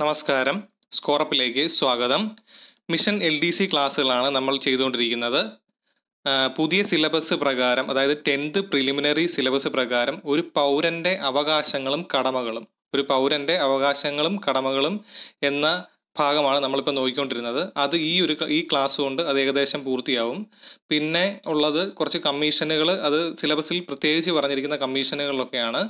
നമസ്കാരം സ്കോറപ്പിലേക്ക് സ്വാഗതം മിഷൻ എൽ ഡി സി ക്ലാസ്സുകളാണ് നമ്മൾ ചെയ്തുകൊണ്ടിരിക്കുന്നത് പുതിയ സിലബസ് പ്രകാരം അതായത് ടെൻത്ത് പ്രിലിമിനറി സിലബസ് പ്രകാരം ഒരു പൗരൻ്റെ അവകാശങ്ങളും കടമകളും ഒരു പൗരൻ്റെ അവകാശങ്ങളും കടമകളും എന്ന ഭാഗമാണ് നമ്മളിപ്പോൾ നോക്കിക്കൊണ്ടിരുന്നത് അത് ഈ ഒരു ഈ ക്ലാസ് കൊണ്ട് അത് ഏകദേശം പൂർത്തിയാവും പിന്നെ ഉള്ളത് കുറച്ച് കമ്മീഷനുകൾ അത് സിലബസിൽ പ്രത്യേകിച്ച് പറഞ്ഞിരിക്കുന്ന കമ്മീഷനുകളിലൊക്കെയാണ്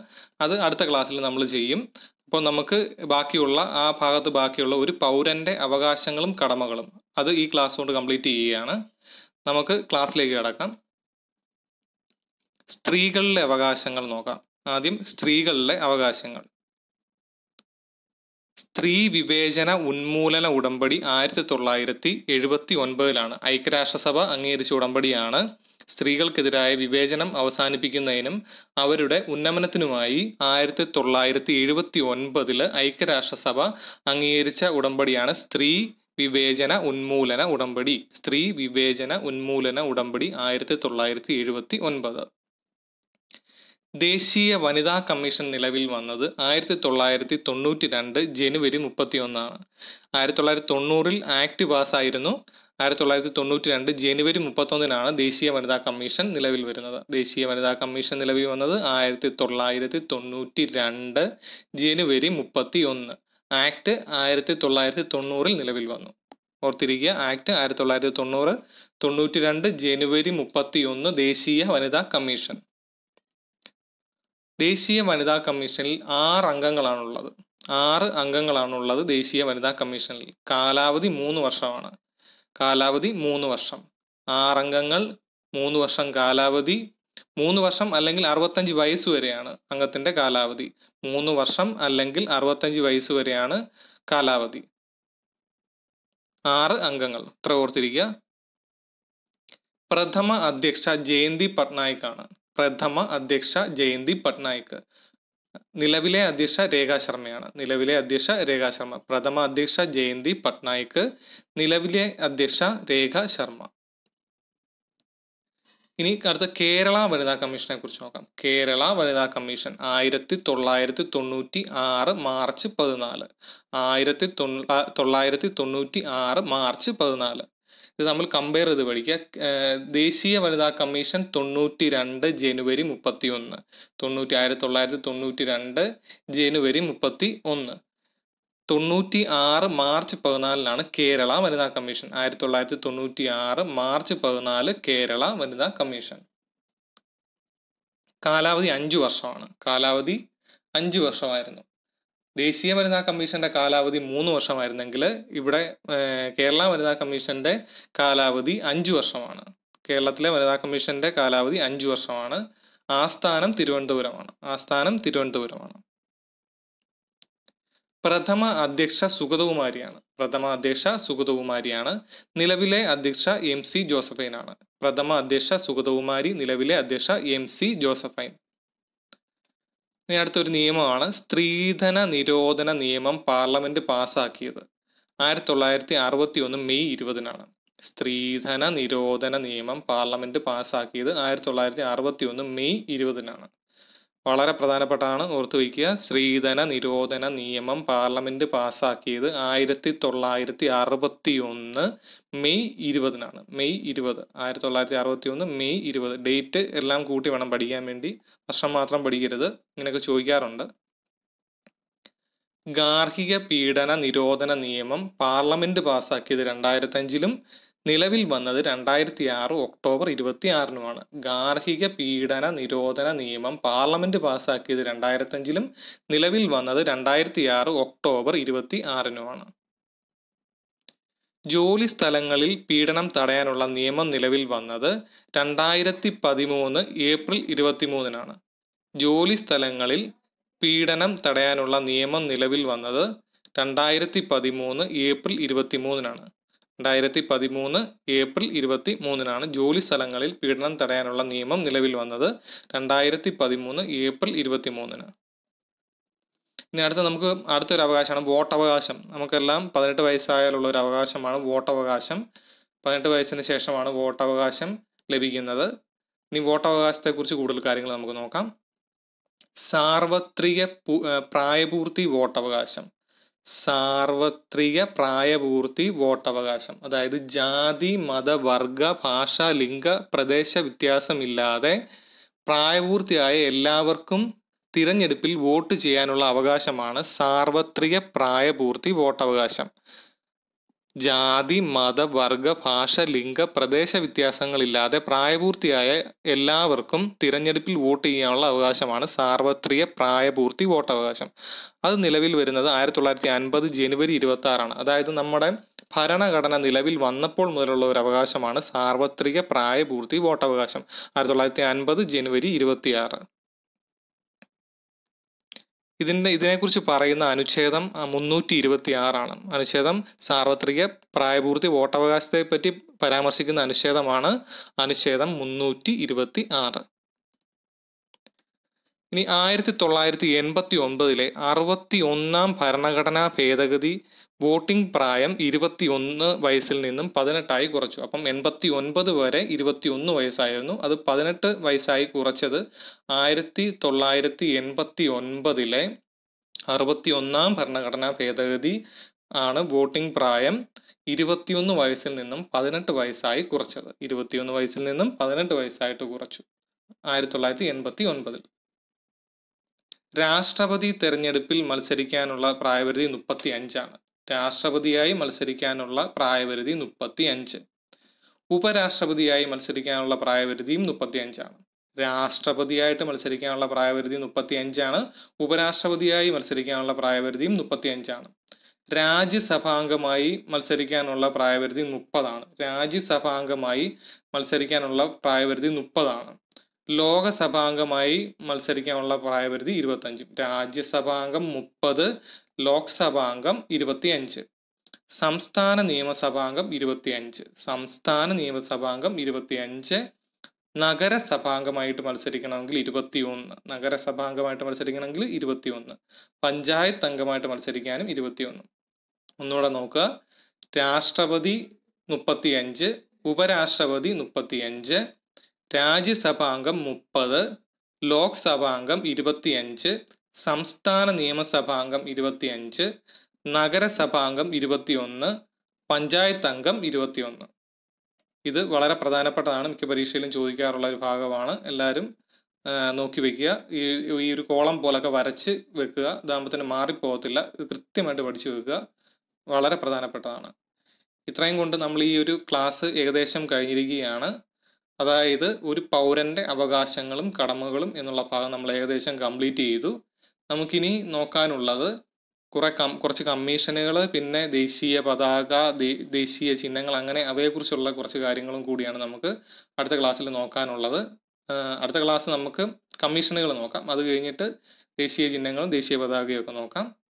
അത് അടുത്ത ക്ലാസ്സിൽ നമ്മൾ ചെയ്യും അപ്പോൾ നമുക്ക് ബാക്കിയുള്ള ആ ഭാഗത്ത് ബാക്കിയുള്ള ഒരു പൗരന്റെ അവകാശങ്ങളും കടമകളും അത് ഈ ക്ലാസ് കൊണ്ട് കംപ്ലീറ്റ് ചെയ്യുകയാണ് നമുക്ക് ക്ലാസ്സിലേക്ക് കിടക്കാം സ്ത്രീകളിലെ അവകാശങ്ങൾ നോക്കാം ആദ്യം സ്ത്രീകളിലെ അവകാശങ്ങൾ സ്ത്രീ വിവേചന ഉന്മൂലന ഉടമ്പടി ആയിരത്തി തൊള്ളായിരത്തി എഴുപത്തി ഒൻപതിലാണ് ഐക്യരാഷ്ട്രസഭ അംഗീകരിച്ച ഉടമ്പടിയാണ് സ്ത്രീകൾക്കെതിരായ വിവേചനം അവസാനിപ്പിക്കുന്നതിനും അവരുടെ ഉന്നമനത്തിനുമായി ആയിരത്തി തൊള്ളായിരത്തി എഴുപത്തി ഒൻപതില് ഐക്യരാഷ്ട്രസഭ അംഗീകരിച്ച ഉടമ്പടിയാണ് സ്ത്രീ വിവേചന ഉന്മൂലന ഉടമ്പടി സ്ത്രീ വിവേചന ഉന്മൂലന ഉടമ്പടി ആയിരത്തി തൊള്ളായിരത്തി എഴുപത്തി ഒൻപത് ദേശീയ വനിതാ കമ്മീഷൻ നിലവിൽ വന്നത് ആയിരത്തി തൊള്ളായിരത്തി തൊണ്ണൂറ്റി രണ്ട് ജനുവരി മുപ്പത്തി ഒന്നാണ് ആയിരത്തി തൊള്ളായിരത്തി തൊണ്ണൂറിൽ ആക്ട് പാസ്സായിരുന്നു ആയിരത്തി തൊള്ളായിരത്തി തൊണ്ണൂറ്റി രണ്ട് ജനുവരി മുപ്പത്തൊന്നിനാണ് ദേശീയ വനിതാ കമ്മീഷൻ നിലവിൽ വരുന്നത് ദേശീയ വനിതാ കമ്മീഷൻ നിലവിൽ വന്നത് ആയിരത്തി തൊള്ളായിരത്തി തൊണ്ണൂറ്റി രണ്ട് ജനുവരി മുപ്പത്തി ഒന്ന് ആക്ട് ആയിരത്തി തൊള്ളായിരത്തി തൊണ്ണൂറിൽ നിലവിൽ വന്നു ഓർത്തിരിക്കുക ആക്ട് ആയിരത്തി തൊള്ളായിരത്തി തൊണ്ണൂറ് തൊണ്ണൂറ്റി രണ്ട് ജനുവരി മുപ്പത്തി ഒന്ന് ദേശീയ വനിതാ കമ്മീഷൻ ദേശീയ വനിതാ കമ്മീഷനിൽ ആറ് അംഗങ്ങളാണുള്ളത് ആറ് അംഗങ്ങളാണുള്ളത് ദേശീയ വനിതാ കമ്മീഷനിൽ കാലാവധി മൂന്ന് വർഷമാണ് കാലാവധി മൂന്ന് വർഷം ആറംഗങ്ങൾ മൂന്ന് വർഷം കാലാവധി മൂന്ന് വർഷം അല്ലെങ്കിൽ അറുപത്തഞ്ച് വയസ്സ് വരെയാണ് അംഗത്തിൻ്റെ കാലാവധി മൂന്ന് വർഷം അല്ലെങ്കിൽ അറുപത്തഞ്ച് വയസ്സ് വരെയാണ് കാലാവധി ആറ് അംഗങ്ങൾ ഇത്ര ഓർത്തിരിക്കുക പ്രഥമ അധ്യക്ഷ ജയന്തി പട്നായിക് ആണ് പ്രഥമ അധ്യക്ഷ ജയന്തി പട്നായിക് നിലവിലെ അധ്യക്ഷ രേഖാ ശർമ്മയാണ് നിലവിലെ അധ്യക്ഷ രേഖാ ശർമ്മ പ്രഥമ അധ്യക്ഷ ജയന്തി പട്നായിക്ക് നിലവിലെ അധ്യക്ഷ രേഖാ ശർമ്മ ഇനി അടുത്ത കേരള വനിതാ കമ്മീഷനെ കുറിച്ച് നോക്കാം കേരള വനിതാ കമ്മീഷൻ ആയിരത്തി തൊള്ളായിരത്തി തൊണ്ണൂറ്റി ആറ് മാർച്ച് പതിനാല് ആയിരത്തി തൊള്ളായിരത്തി തൊണ്ണൂറ്റി ആറ് മാർച്ച് പതിനാല് ഇത് നമ്മൾ കമ്പയർ ചെയ്ത് പഠിക്കുക ദേശീയ വനിതാ കമ്മീഷൻ തൊണ്ണൂറ്റി രണ്ട് ജനുവരി മുപ്പത്തി ഒന്ന് തൊണ്ണൂറ്റി ആയിരത്തി തൊള്ളായിരത്തി തൊണ്ണൂറ്റി രണ്ട് ജനുവരി മുപ്പത്തി ഒന്ന് തൊണ്ണൂറ്റി ആറ് മാർച്ച് പതിനാലിനാണ് കേരള വനിതാ കമ്മീഷൻ ആയിരത്തി തൊള്ളായിരത്തി തൊണ്ണൂറ്റി ആറ് മാർച്ച് പതിനാല് കേരള വനിതാ കമ്മീഷൻ കാലാവധി അഞ്ചു വർഷമാണ് കാലാവധി അഞ്ചു വർഷമായിരുന്നു ദേശീയ വനിതാ കമ്മീഷന്റെ കാലാവധി മൂന്ന് വർഷമായിരുന്നെങ്കിൽ ഇവിടെ കേരള വനിതാ കമ്മീഷന്റെ കാലാവധി അഞ്ചു വർഷമാണ് കേരളത്തിലെ വനിതാ കമ്മീഷന്റെ കാലാവധി അഞ്ചു വർഷമാണ് ആസ്ഥാനം തിരുവനന്തപുരമാണ് ആസ്ഥാനം തിരുവനന്തപുരമാണ് പ്രഥമ അധ്യക്ഷ സുഗതകുമാരിയാണ് പ്രഥമ അധ്യക്ഷ സുഗതകുമാരിയാണ് നിലവിലെ അധ്യക്ഷ എം സി ജോസഫൈനാണ് പ്രഥമ അധ്യക്ഷ സുഗതകുമാരി നിലവിലെ അധ്യക്ഷ എം സി ജോസഫൈൻ ഇനി അടുത്തൊരു നിയമമാണ് സ്ത്രീധന നിരോധന നിയമം പാർലമെന്റ് പാസ്സാക്കിയത് ആയിരത്തി തൊള്ളായിരത്തി അറുപത്തി ഒന്ന് മെയ് ഇരുപതിനാണ് സ്ത്രീധന നിരോധന നിയമം പാർലമെന്റ് പാസ്സാക്കിയത് ആയിരത്തി തൊള്ളായിരത്തി അറുപത്തി ഒന്ന് മെയ് ഇരുപതിനാണ് വളരെ പ്രധാനപ്പെട്ടതാണ് ഓർത്തു വയ്ക്കുക സ്ത്രീധന നിരോധന നിയമം പാർലമെന്റ് പാസ്സാക്കിയത് ആയിരത്തി തൊള്ളായിരത്തി അറുപത്തി ഒന്ന് മെയ് ഇരുപതിനാണ് മെയ് ഇരുപത് ആയിരത്തി തൊള്ളായിരത്തി അറുപത്തി ഒന്ന് മെയ് ഇരുപത് ഡേറ്റ് എല്ലാം കൂട്ടി വേണം പഠിക്കാൻ വേണ്ടി വർഷം മാത്രം പഠിക്കരുത് ഇങ്ങനെയൊക്കെ ചോദിക്കാറുണ്ട് ഗാർഹിക പീഡന നിരോധന നിയമം പാർലമെന്റ് പാസ്സാക്കിയത് രണ്ടായിരത്തി അഞ്ചിലും നിലവിൽ വന്നത് രണ്ടായിരത്തി ആറ് ഒക്ടോബർ ഇരുപത്തിയാറിനുമാണ് ഗാർഹിക പീഡന നിരോധന നിയമം പാർലമെന്റ് പാസാക്കിയത് അഞ്ചിലും നിലവിൽ വന്നത് രണ്ടായിരത്തി ആറ് ഒക്ടോബർ ഇരുപത്തി ആറിനുമാണ് ജോലി സ്ഥലങ്ങളിൽ പീഡനം തടയാനുള്ള നിയമം നിലവിൽ വന്നത് രണ്ടായിരത്തി പതിമൂന്ന് ഏപ്രിൽ ഇരുപത്തിമൂന്നിനാണ് ജോലി സ്ഥലങ്ങളിൽ പീഡനം തടയാനുള്ള നിയമം നിലവിൽ വന്നത് രണ്ടായിരത്തി പതിമൂന്ന് ഏപ്രിൽ ഇരുപത്തിമൂന്നിനാണ് രണ്ടായിരത്തി പതിമൂന്ന് ഏപ്രിൽ ഇരുപത്തി മൂന്നിനാണ് ജോലി സ്ഥലങ്ങളിൽ പീഡനം തടയാനുള്ള നിയമം നിലവിൽ വന്നത് രണ്ടായിരത്തി പതിമൂന്ന് ഏപ്രിൽ ഇരുപത്തി മൂന്നിന് ഇനി അടുത്ത നമുക്ക് അടുത്തൊരു അവകാശമാണ് അവകാശം നമുക്കെല്ലാം പതിനെട്ട് വയസ്സായാലുള്ള ഒരു അവകാശമാണ് അവകാശം പതിനെട്ട് വയസ്സിന് ശേഷമാണ് അവകാശം ലഭിക്കുന്നത് ഇനി അവകാശത്തെക്കുറിച്ച് കൂടുതൽ കാര്യങ്ങൾ നമുക്ക് നോക്കാം സാർവത്രിക പ്രായപൂർത്തി വോട്ടവകാശം സാർവത്രിക പ്രായപൂർത്തി വോട്ടവകാശം അതായത് ജാതി മത വർഗ ഭാഷ ലിംഗ പ്രദേശ വ്യത്യാസമില്ലാതെ പ്രായപൂർത്തിയായ എല്ലാവർക്കും തിരഞ്ഞെടുപ്പിൽ വോട്ട് ചെയ്യാനുള്ള അവകാശമാണ് സാർവത്രിക പ്രായപൂർത്തി വോട്ടവകാശം ജാതി മത വർഗ ഭാഷ ലിംഗ പ്രദേശ വ്യത്യാസങ്ങളില്ലാതെ പ്രായപൂർത്തിയായ എല്ലാവർക്കും തിരഞ്ഞെടുപ്പിൽ വോട്ട് ചെയ്യാനുള്ള അവകാശമാണ് സാർവത്രിക പ്രായപൂർത്തി വോട്ടവകാശം അത് നിലവിൽ വരുന്നത് ആയിരത്തി തൊള്ളായിരത്തി അൻപത് ജനുവരി ഇരുപത്തി ആറാണ് അതായത് നമ്മുടെ ഭരണഘടന നിലവിൽ വന്നപ്പോൾ മുതലുള്ള ഒരു അവകാശമാണ് സാർവത്രിക പ്രായപൂർത്തി വോട്ടവകാശം ആയിരത്തി തൊള്ളായിരത്തി അൻപത് ജനുവരി ഇരുപത്തിയാറ് ഇതിൻ്റെ ഇതിനെക്കുറിച്ച് പറയുന്ന അനുച്ഛേദം മുന്നൂറ്റി ഇരുപത്തി ആറാണ് അനുച്ഛേദം സാർവത്രിക പ്രായപൂർത്തി വോട്ടവകാശത്തെ പറ്റി പരാമർശിക്കുന്ന അനുച്ഛേദമാണ് അനുച്ഛേദം മുന്നൂറ്റി ഇരുപത്തി ആറ് ഇനി ആയിരത്തി തൊള്ളായിരത്തി എൺപത്തി ഒൻപതിലെ അറുപത്തി ഒന്നാം ഭരണഘടനാ ഭേദഗതി വോട്ടിംഗ് പ്രായം ഇരുപത്തി ഒന്ന് വയസ്സിൽ നിന്നും പതിനെട്ടായി കുറച്ചു അപ്പം എൺപത്തി ഒൻപത് വരെ ഇരുപത്തി ഒന്ന് വയസ്സായിരുന്നു അത് പതിനെട്ട് വയസ്സായി കുറച്ചത് ആയിരത്തി തൊള്ളായിരത്തി എൺപത്തി ഒൻപതിലെ അറുപത്തി ഒന്നാം ഭരണഘടനാ ഭേദഗതി ആണ് വോട്ടിംഗ് പ്രായം ഇരുപത്തിയൊന്ന് വയസ്സിൽ നിന്നും പതിനെട്ട് വയസ്സായി കുറച്ചത് ഇരുപത്തിയൊന്ന് വയസ്സിൽ നിന്നും പതിനെട്ട് വയസ്സായിട്ട് കുറച്ചു ആയിരത്തി തൊള്ളായിരത്തി എൺപത്തി ഒൻപതിൽ രാഷ്ട്രപതി തെരഞ്ഞെടുപ്പിൽ മത്സരിക്കാനുള്ള പ്രായപരിധി മുപ്പത്തി അഞ്ചാണ് രാഷ്ട്രപതിയായി മത്സരിക്കാനുള്ള പ്രായപരിധി മുപ്പത്തി അഞ്ച് ഉപരാഷ്ട്രപതിയായി മത്സരിക്കാനുള്ള പ്രായപരിധിയും മുപ്പത്തി അഞ്ചാണ് രാഷ്ട്രപതിയായിട്ട് മത്സരിക്കാനുള്ള പ്രായപരിധി മുപ്പത്തി അഞ്ചാണ് ഉപരാഷ്ട്രപതിയായി മത്സരിക്കാനുള്ള പ്രായപരിധിയും മുപ്പത്തി അഞ്ചാണ് രാജ്യസഭാംഗമായി മത്സരിക്കാനുള്ള പ്രായപരിധി മുപ്പതാണ് രാജ്യസഭാംഗമായി മത്സരിക്കാനുള്ള പ്രായപരിധി മുപ്പതാണ് ലോകസഭാംഗമായി മത്സരിക്കാനുള്ള പ്രായപരിധി ഇരുപത്തഞ്ച് രാജ്യസഭാംഗം മുപ്പത് ലോക്സഭാംഗം ഇരുപത്തി അഞ്ച് സംസ്ഥാന നിയമസഭാംഗം ഇരുപത്തി അഞ്ച് സംസ്ഥാന നിയമസഭാംഗം ഇരുപത്തി അഞ്ച് നഗരസഭാംഗമായിട്ട് മത്സരിക്കണമെങ്കിൽ ഇരുപത്തി ഒന്ന് നഗരസഭാംഗമായിട്ട് മത്സരിക്കണമെങ്കിൽ ഇരുപത്തി ഒന്ന് പഞ്ചായത്ത് അംഗമായിട്ട് മത്സരിക്കാനും ഇരുപത്തി ഒന്ന് ഒന്നുകൂടെ നോക്കുക രാഷ്ട്രപതി മുപ്പത്തി അഞ്ച് ഉപരാഷ്ട്രപതി മുപ്പത്തി അഞ്ച് രാജ്യസഭാംഗം മുപ്പത് ലോക്സഭാംഗം ഇരുപത്തിയഞ്ച് സംസ്ഥാന നിയമസഭാംഗം ഇരുപത്തിയഞ്ച് നഗരസഭാംഗം ഇരുപത്തിയൊന്ന് പഞ്ചായത്ത് അംഗം ഇരുപത്തിയൊന്ന് ഇത് വളരെ പ്രധാനപ്പെട്ടതാണ് മിക്ക പരീക്ഷയിലും ചോദിക്കാറുള്ള ഒരു ഭാഗമാണ് എല്ലാവരും നോക്കി വെക്കുക ഈ ഈ ഒരു കോളം പോലൊക്കെ വരച്ച് വെക്കുക ഇതാകുമ്പോൾ മാറിപ്പോകത്തില്ല ഇത് കൃത്യമായിട്ട് പഠിച്ചു വെക്കുക വളരെ പ്രധാനപ്പെട്ടതാണ് ഇത്രയും കൊണ്ട് നമ്മൾ ഈ ഒരു ക്ലാസ് ഏകദേശം കഴിഞ്ഞിരിക്കുകയാണ് അതായത് ഒരു പൗരന്റെ അവകാശങ്ങളും കടമകളും എന്നുള്ള ഭാഗം നമ്മൾ ഏകദേശം കംപ്ലീറ്റ് ചെയ്തു നമുക്കിനി നോക്കാനുള്ളത് കുറെ കം കുറച്ച് കമ്മീഷനുകൾ പിന്നെ ദേശീയ പതാക ദേശീയ ചിഹ്നങ്ങൾ അങ്ങനെ അവയെക്കുറിച്ചുള്ള കുറച്ച് കാര്യങ്ങളും കൂടിയാണ് നമുക്ക് അടുത്ത ക്ലാസ്സിൽ നോക്കാനുള്ളത് അടുത്ത ക്ലാസ് നമുക്ക് കമ്മീഷനുകൾ നോക്കാം അത് കഴിഞ്ഞിട്ട് ദേശീയ ചിഹ്നങ്ങളും ദേശീയ പതാകയും ഒക്കെ നോക്കാം